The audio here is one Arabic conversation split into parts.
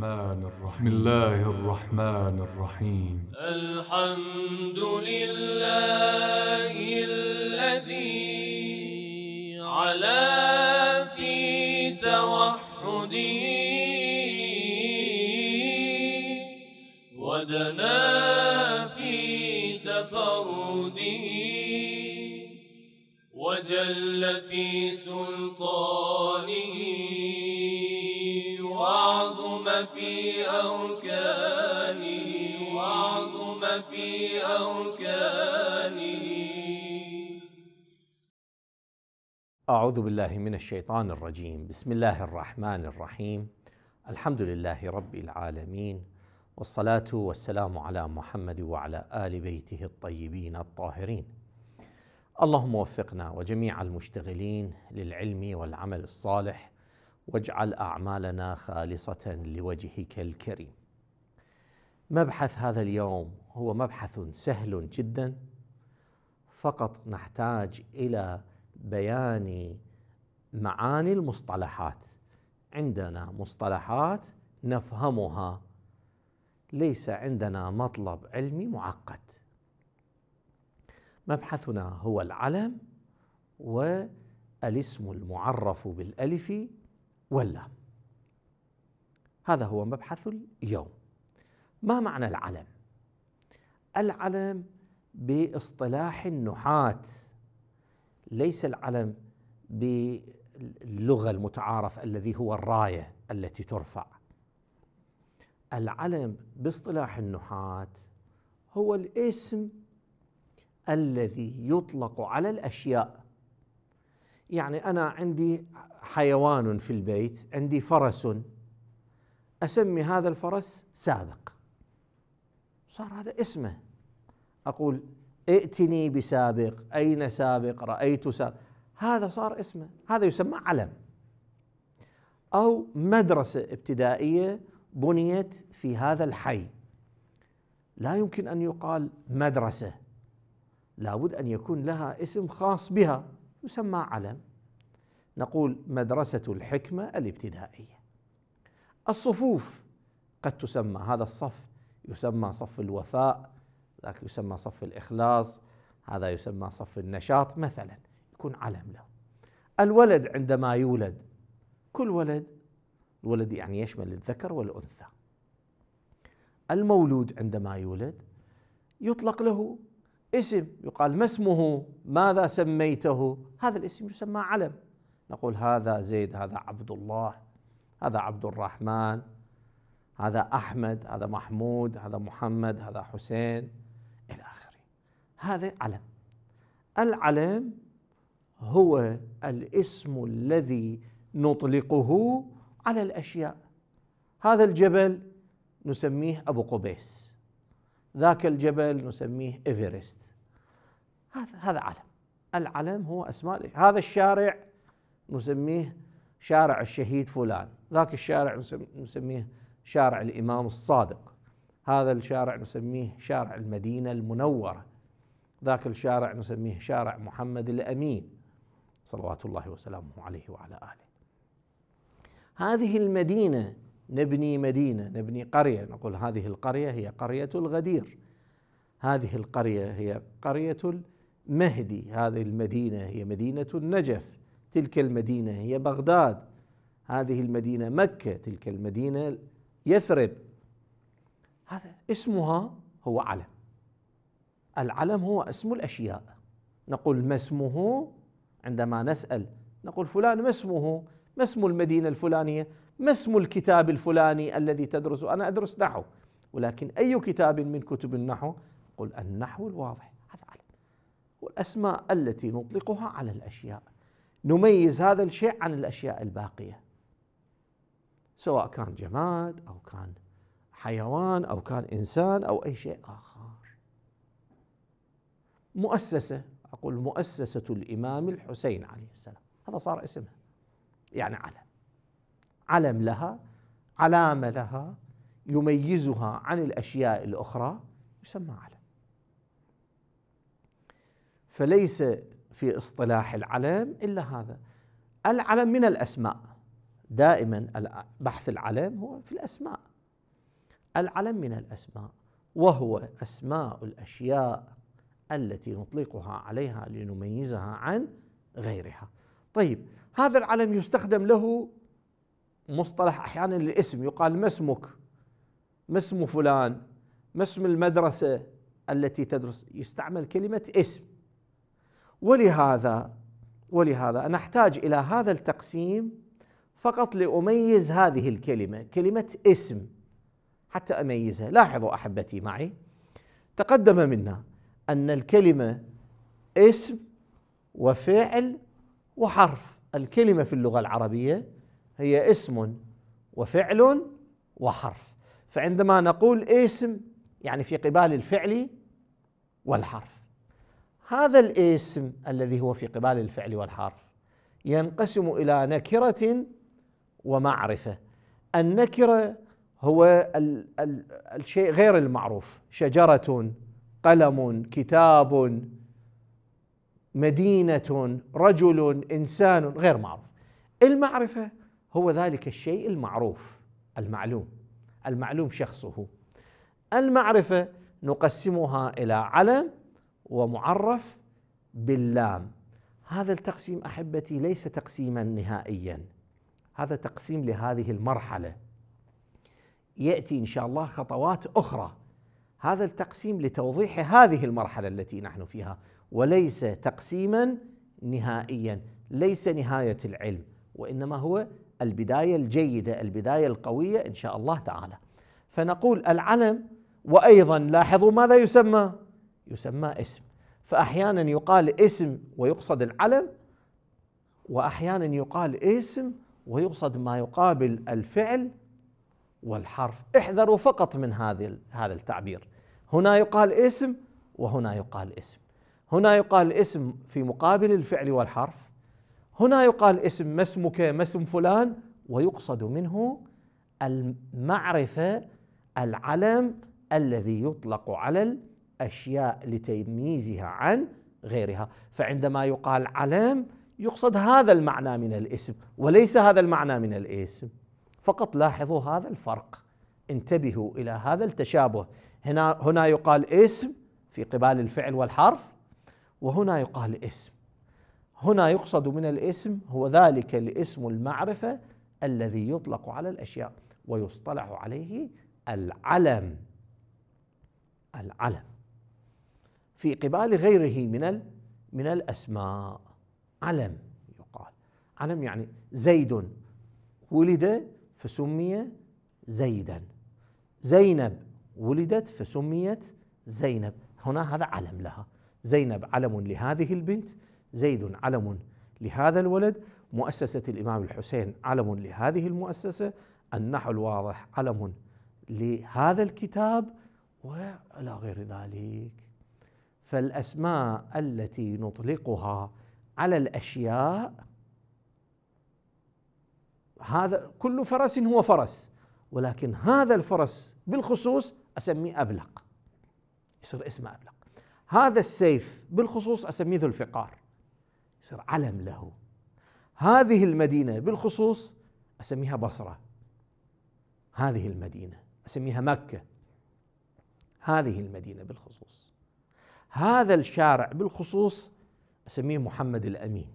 الرحمن الرحيم بسم الله الرحمن الرحيم الحمد لله الذي على في توحده ودنا في تفرده وجل في سلطانه في أركانه وعظم في أركانه أعوذ بالله من الشيطان الرجيم بسم الله الرحمن الرحيم الحمد لله رب العالمين والصلاة والسلام على محمد وعلى آل بيته الطيبين الطاهرين اللهم وفقنا وجميع المشتغلين للعلم والعمل الصالح واجعل اعمالنا خالصه لوجهك الكريم. مبحث هذا اليوم هو مبحث سهل جدا فقط نحتاج الى بيان معاني المصطلحات. عندنا مصطلحات نفهمها ليس عندنا مطلب علمي معقد. مبحثنا هو العلم والاسم المعرف بالالف ولا هذا هو مبحث اليوم ما معنى العلم العلم باصطلاح النحاة ليس العلم باللغة المتعارف الذي هو الراية التي ترفع العلم باصطلاح النحاة هو الاسم الذي يطلق على الأشياء يعني أنا عندي حيوان في البيت عندي فرس اسمي هذا الفرس سابق صار هذا اسمه اقول ائتني بسابق اين سابق رايت سابق هذا صار اسمه هذا يسمى علم او مدرسه ابتدائيه بنيت في هذا الحي لا يمكن ان يقال مدرسه لابد ان يكون لها اسم خاص بها يسمى علم نقول مدرسة الحكمة الابتدائية الصفوف قد تسمى هذا الصف يسمى صف الوفاء ذاك يسمى صف الإخلاص هذا يسمى صف النشاط مثلا يكون علم له الولد عندما يولد كل ولد الولد يعني يشمل الذكر والأنثى المولود عندما يولد يطلق له اسم يقال ما اسمه ماذا سميته هذا الاسم يسمى علم نقول هذا زيد هذا عبد الله هذا عبد الرحمن هذا احمد هذا محمود هذا محمد هذا حسين الى اخره هذا علم العلم هو الاسم الذي نطلقه على الاشياء هذا الجبل نسميه ابو قبيس ذاك الجبل نسميه ايفرست هذا هذا علم العلم هو اسماء هذا الشارع نسميه شارع الشهيد فلان ذاك الشارع نسميه شارع الإمام الصادق هذا الشارع نسميه شارع المدينة المنورة ذاك الشارع نسميه شارع محمد الأمين صلوات الله وسلامه عليه وعلى آله هذه المدينة نبني مدينة نبني قرية نقول هذه القرية هي قرية الغدير هذه القرية هي قرية المهدي هذه المدينة هي مدينة النجف تلك المدينه هي بغداد هذه المدينه مكه تلك المدينه يثرب هذا اسمها هو علم العلم هو اسم الاشياء نقول ما اسمه عندما نسال نقول فلان ما اسمه ما اسم المدينه الفلانيه ما اسم الكتاب الفلاني الذي تدرسه انا ادرس نحو ولكن اي كتاب من كتب النحو قل النحو الواضح هذا علم والاسماء التي نطلقها على الاشياء نميز هذا الشيء عن الاشياء الباقيه سواء كان جماد او كان حيوان او كان انسان او اي شيء اخر مؤسسه اقول مؤسسه الامام الحسين عليه السلام هذا صار اسمها يعني علم علم لها علامه لها يميزها عن الاشياء الاخرى يسمى علم فليس في اصطلاح العلم الا هذا العلم من الاسماء دائما بحث العلم هو في الاسماء العلم من الاسماء وهو اسماء الاشياء التي نطلقها عليها لنميزها عن غيرها طيب هذا العلم يستخدم له مصطلح احيانا للاسم يقال ما اسمك ما اسم فلان ما اسم المدرسه التي تدرس يستعمل كلمه اسم ولهذا ولهذا أنا أحتاج إلى هذا التقسيم فقط لأميز هذه الكلمة كلمة اسم حتى أميزها لاحظوا أحبتي معي تقدم منا أن الكلمة اسم وفعل وحرف الكلمة في اللغة العربية هي اسم وفعل وحرف فعندما نقول اسم يعني في قبال الفعل والحرف هذا الاسم الذي هو في قبال الفعل والحرف ينقسم الى نكره ومعرفه النكره هو ال ال الشيء غير المعروف شجره قلم كتاب مدينه رجل انسان غير معروف المعرفه هو ذلك الشيء المعروف المعلوم المعلوم شخصه المعرفه نقسمها الى علم ومعرف باللام هذا التقسيم احبتي ليس تقسيما نهائيا هذا تقسيم لهذه المرحله ياتي ان شاء الله خطوات اخرى هذا التقسيم لتوضيح هذه المرحله التي نحن فيها وليس تقسيما نهائيا ليس نهايه العلم وانما هو البدايه الجيده البدايه القويه ان شاء الله تعالى فنقول العلم وايضا لاحظوا ماذا يسمى يسمى اسم فأحيانا يقال اسم ويقصد العلم وأحيانا يقال اسم ويقصد ما يقابل الفعل والحرف احذروا فقط من هذه هذا التعبير هنا يقال اسم وهنا يقال اسم هنا يقال اسم في مقابل الفعل والحرف هنا يقال اسم ما اسمك ما اسم فلان ويقصد منه المعرفه العلم الذي يطلق على أشياء لتمييزها عن غيرها فعندما يقال علم يقصد هذا المعنى من الاسم وليس هذا المعنى من الاسم فقط لاحظوا هذا الفرق انتبهوا إلى هذا التشابه هنا هنا يقال اسم في قبال الفعل والحرف وهنا يقال اسم هنا يقصد من الاسم هو ذلك الاسم المعرفه الذي يطلق على الاشياء ويصطلح عليه العلم العلم في قبال غيره من من الأسماء علم يقال علم يعني زيد ولد فسمي زيدا زينب ولدت فسميت زينب هنا هذا علم لها زينب علم لهذه البنت زيد علم لهذا الولد مؤسسة الإمام الحسين علم لهذه المؤسسة النحو الواضح علم لهذا الكتاب وإلى غير ذلك فالاسماء التي نطلقها على الاشياء هذا كل فرس هو فرس ولكن هذا الفرس بالخصوص اسميه ابلق يصير اسمه ابلق هذا السيف بالخصوص اسميه ذو الفقار يصير علم له هذه المدينه بالخصوص اسميها بصره هذه المدينه اسميها مكه هذه المدينه بالخصوص هذا الشارع بالخصوص اسميه محمد الامين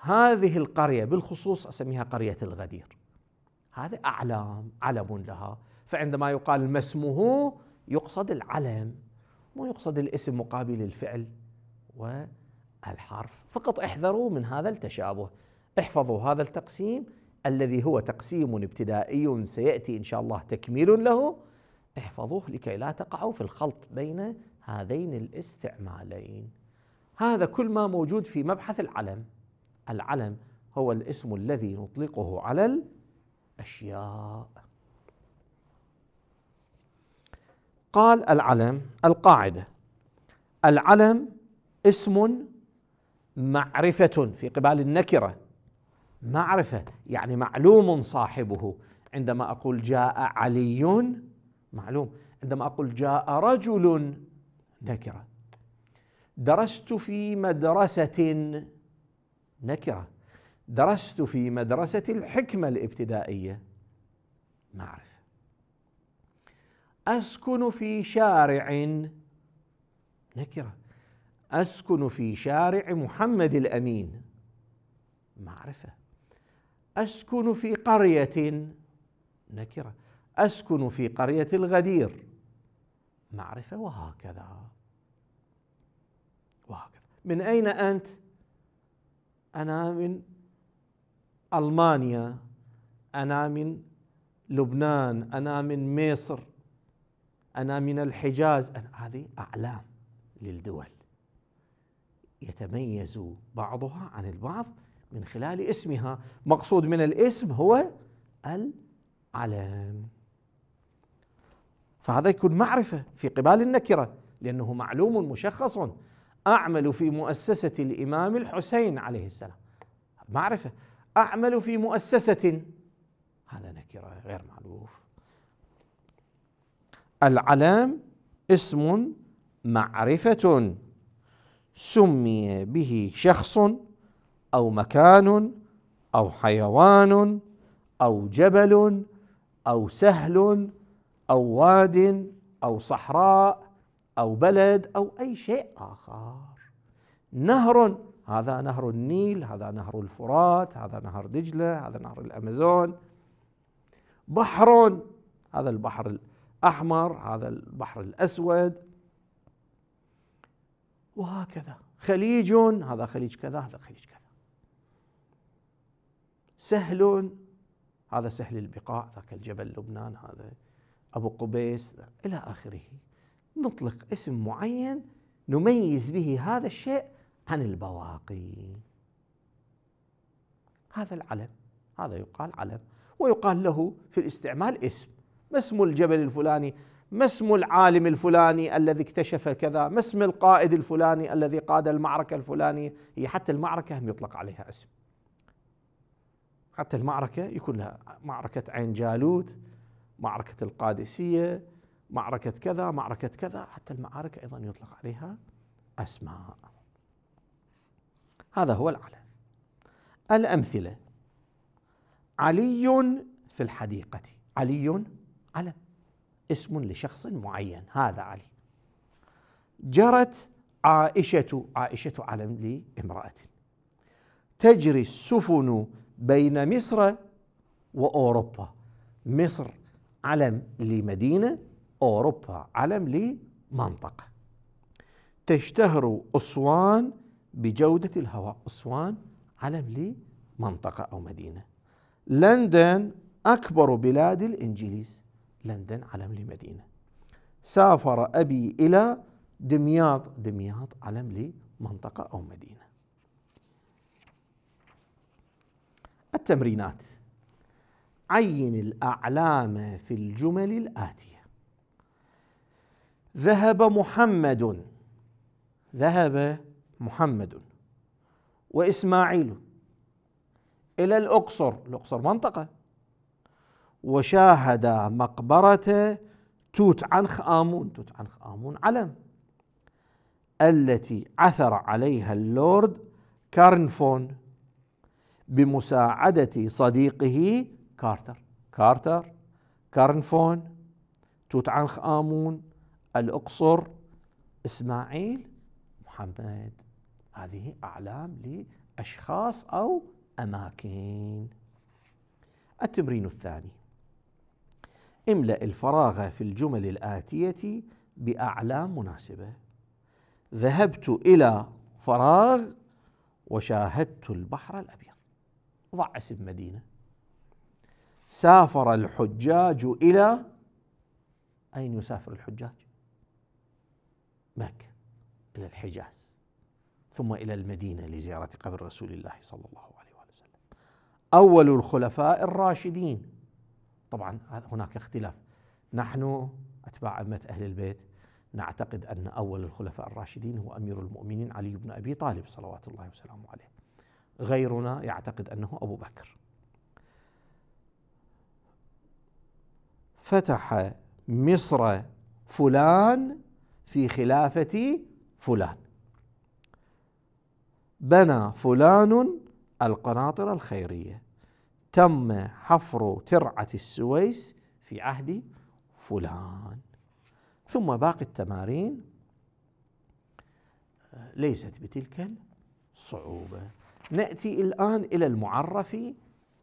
هذه القريه بالخصوص اسميها قريه الغدير هذا اعلام علم لها فعندما يقال ما اسمه يقصد العلم مو يقصد الاسم مقابل الفعل والحرف فقط احذروا من هذا التشابه احفظوا هذا التقسيم الذي هو تقسيم ابتدائي سياتي ان شاء الله تكميل له احفظوه لكي لا تقعوا في الخلط بين هذين الاستعمالين هذا كل ما موجود في مبحث العلم العلم هو الاسم الذي نطلقه على الاشياء قال العلم القاعده العلم اسم معرفه في قبال النكره معرفه يعني معلوم صاحبه عندما اقول جاء علي معلوم عندما اقول جاء رجل نكره درست في مدرسه نكره درست في مدرسه الحكمه الابتدائيه معرفه اسكن في شارع نكره اسكن في شارع محمد الامين معرفه اسكن في قريه نكره اسكن في قريه الغدير معرفة وهكذا وهكذا من أين أنت؟ أنا من ألمانيا أنا من لبنان أنا من مصر أنا من الحجاز أنا هذه أعلام للدول يتميز بعضها عن البعض من خلال اسمها مقصود من الاسم هو العلم فهذا يكون معرفة في قبال النكرة لأنه معلوم مشخص أعمل في مؤسسة الإمام الحسين عليه السلام معرفة أعمل في مؤسسة هذا نكرة غير معروف العلام اسم معرفة سمي به شخص أو مكان أو حيوان أو جبل أو سهل أو واد أو صحراء أو بلد أو أي شيء آخر نهر هذا نهر النيل هذا نهر الفرات هذا نهر دجلة هذا نهر الأمازون بحر هذا البحر الأحمر هذا البحر الأسود وهكذا خليج هذا خليج كذا هذا خليج كذا سهل هذا سهل البقاع ذاك الجبل لبنان هذا أبو قبيس إلى آخره نطلق اسم معين نميز به هذا الشيء عن البواقي هذا العلم هذا يقال علم ويقال له في الاستعمال اسم ما اسم الجبل الفلاني ما اسم العالم الفلاني الذي اكتشف كذا ما اسم القائد الفلاني الذي قاد المعركة الفلانية هي حتى المعركة هم يطلق عليها اسم حتى المعركة يكون لها معركة عين جالوت معركة القادسية معركة كذا معركة كذا حتى المعارك أيضا يطلق عليها أسماء هذا هو العلم الأمثلة علي في الحديقة علي علم اسم لشخص معين هذا علي جرت عائشة عائشة علم لامرأة تجري السفن بين مصر وأوروبا مصر علم لمدينة أوروبا علم لمنطقة تشتهر أسوان بجودة الهواء أسوان علم لمنطقة أو مدينة لندن أكبر بلاد الإنجليز لندن علم لمدينة سافر أبي إلى دمياط دمياط علم لمنطقة أو مدينة التمرينات عين الأعلام في الجمل الآتية ذهب محمد ذهب محمد وإسماعيل إلى الأقصر الأقصر منطقة وشاهد مقبرة توت عنخ آمون توت عنخ آمون علم التي عثر عليها اللورد كارنفون بمساعدة صديقه كارتر كارتر كارنفون توت عنخ آمون الأقصر إسماعيل محمد هذه أعلام لأشخاص أو أماكن التمرين الثاني املأ الفراغ في الجمل الآتية بأعلام مناسبة ذهبت إلى فراغ وشاهدت البحر الأبيض ضع اسم مدينة سافر الحجاج إلى أين يسافر الحجاج؟ مكة إلى الحجاز ثم إلى المدينة لزيارة قبر رسول الله صلى الله عليه وسلم أول الخلفاء الراشدين طبعا هناك اختلاف نحن أتباع أئمة أهل البيت نعتقد أن أول الخلفاء الراشدين هو أمير المؤمنين علي بن أبي طالب صلوات الله وسلامه عليه غيرنا يعتقد أنه أبو بكر فتح مصر فلان في خلافة فلان بنى فلان القناطر الخيرية تم حفر ترعة السويس في عهد فلان ثم باقي التمارين ليست بتلك الصعوبة نأتي الآن إلى المعرف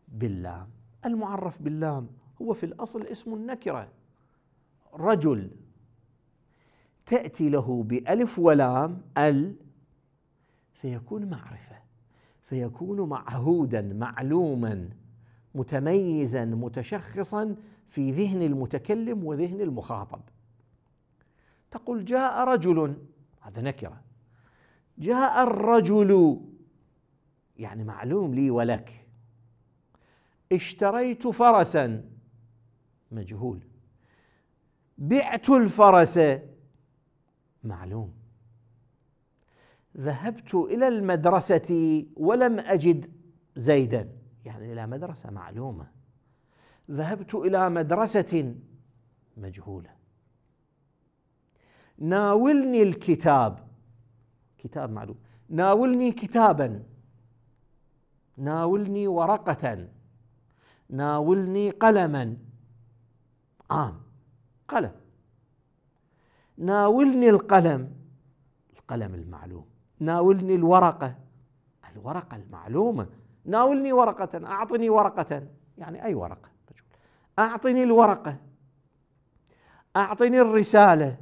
باللام المعرف باللام هو في الأصل اسم النكرة رجل تأتي له بألف ولام ال فيكون معرفة فيكون معهودا معلوما متميزا متشخصا في ذهن المتكلم وذهن المخاطب تقول جاء رجل هذا نكره جاء الرجل يعني معلوم لي ولك اشتريت فرسا مجهول بعت الفرس معلوم ذهبت إلى المدرسة ولم أجد زيدا يعني إلى مدرسة معلومة ذهبت إلى مدرسة مجهولة ناولني الكتاب كتاب معلوم ناولني كتابا ناولني ورقة ناولني قلما عام قلم ناولني القلم القلم المعلوم ناولني الورقة الورقة المعلومة ناولني ورقة أعطني ورقة يعني أي ورقة أعطني الورقة أعطني الرسالة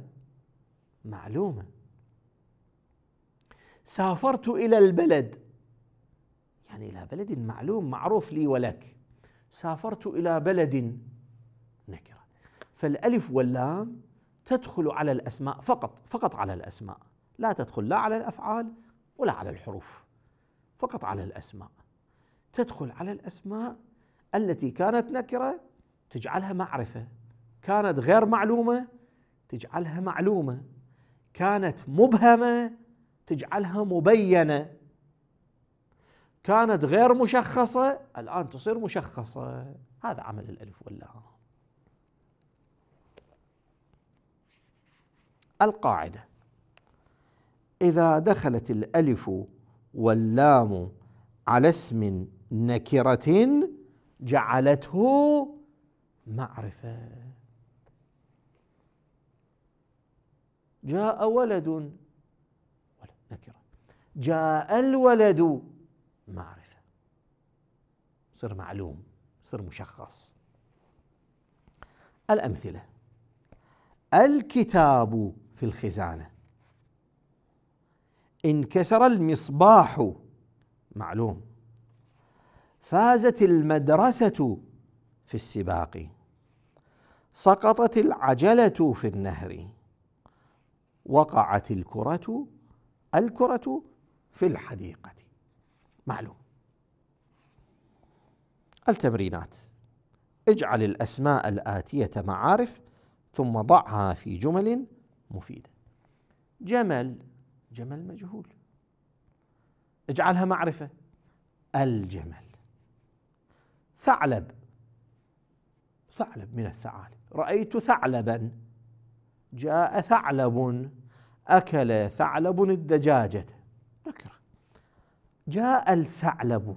معلومة سافرت إلى البلد يعني إلى بلد معلوم معروف لي ولك سافرت إلى بلد فالالف واللام تدخل على الاسماء فقط فقط على الاسماء لا تدخل لا على الافعال ولا على الحروف فقط على الاسماء تدخل على الاسماء التي كانت نكره تجعلها معرفه كانت غير معلومه تجعلها معلومه كانت مبهمه تجعلها مبينه كانت غير مشخصه الان تصير مشخصه هذا عمل الالف واللام القاعدة إذا دخلت الألف واللام على اسم نكرة جعلته معرفة جاء ولد نكرة جاء الولد معرفة صر معلوم صر مشخص الأمثلة الكتاب في الخزانه انكسر المصباح معلوم فازت المدرسه في السباق سقطت العجله في النهر وقعت الكره الكره في الحديقه معلوم التمرينات اجعل الاسماء الاتيه معارف ثم ضعها في جمل مفيدة جمل جمل مجهول اجعلها معرفة الجمل ثعلب ثعلب من الثعالب رأيت ثعلبا جاء ثعلب أكل ثعلب الدجاجة نكرة جاء الثعلب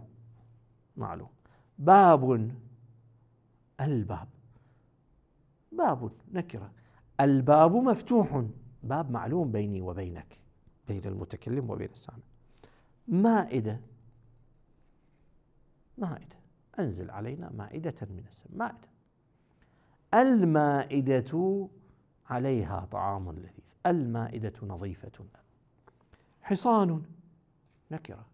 معلوم باب الباب باب نكره الباب مفتوح باب معلوم بيني وبينك بين المتكلم وبين السامع مائدة مائدة أنزل علينا مائدة من السماء مائدة المائدة عليها طعام لذيذ المائدة نظيفة حصان نكرة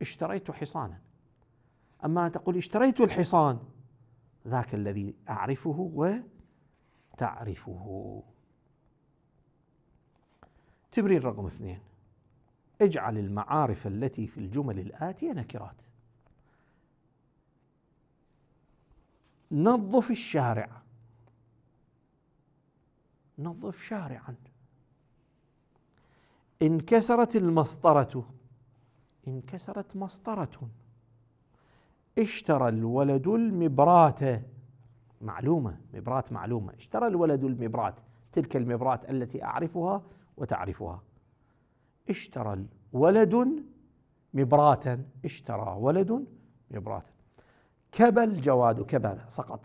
اشتريت حصانا أما تقول اشتريت الحصان ذاك الذي أعرفه و تعرفه تبرين رقم اثنين اجعل المعارف التي في الجمل الآتية نكرات نظف الشارع نظف شارعا انكسرت المسطرة انكسرت مسطرة اشترى الولد المبراه معلومة مبرات معلومة اشترى الولد المبرات تلك المبرات التي أعرفها وتعرفها اشترى ولد مبراتا اشترى ولد مبراتا كبى الجواد كبى سقط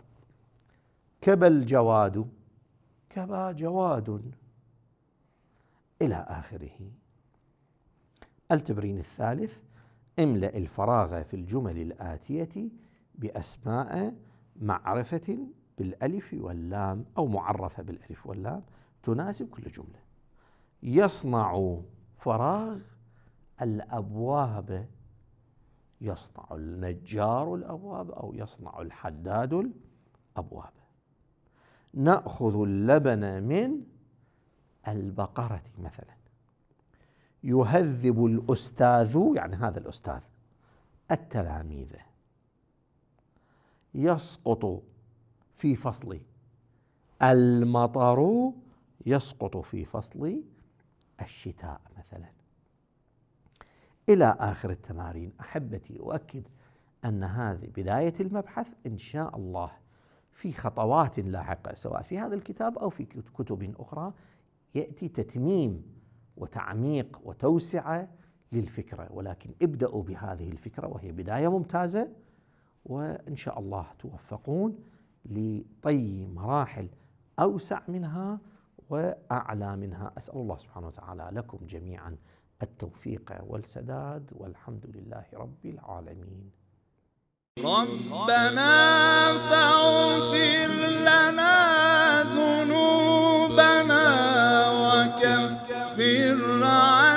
كبى الجواد كبى جواد إلى آخره التمرين الثالث املأ الفراغ في الجمل الآتية بأسماء معرفة بالألف واللام أو معرفة بالألف واللام تناسب كل جملة يصنع فراغ الأبواب يصنع النجار الأبواب أو يصنع الحداد الأبواب نأخذ اللبن من البقرة مثلا يهذب الأستاذ يعني هذا الأستاذ التلاميذ يسقط في فصل المطر يسقط في فصل الشتاء مثلا الى اخر التمارين احبتي اؤكد ان هذه بدايه المبحث ان شاء الله في خطوات لاحقه سواء في هذا الكتاب او في كتب اخرى ياتي تتميم وتعميق وتوسعه للفكره ولكن ابداوا بهذه الفكره وهي بدايه ممتازه وان شاء الله توفقون لطي مراحل اوسع منها واعلى منها اسال الله سبحانه وتعالى لكم جميعا التوفيق والسداد والحمد لله رب العالمين ربنا فاغفر لنا ذنوبنا وكفر عنا